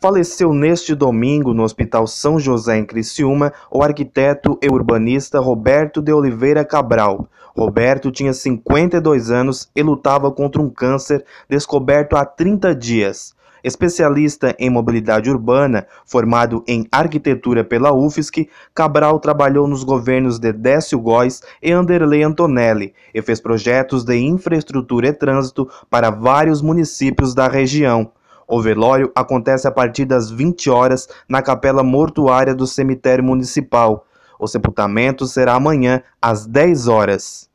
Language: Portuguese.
Faleceu neste domingo no Hospital São José em Criciúma o arquiteto e urbanista Roberto de Oliveira Cabral. Roberto tinha 52 anos e lutava contra um câncer descoberto há 30 dias. Especialista em mobilidade urbana, formado em arquitetura pela UFSC, Cabral trabalhou nos governos de Décio Góes e Anderley Antonelli e fez projetos de infraestrutura e trânsito para vários municípios da região. O velório acontece a partir das 20 horas na capela mortuária do cemitério municipal. O sepultamento será amanhã às 10 horas.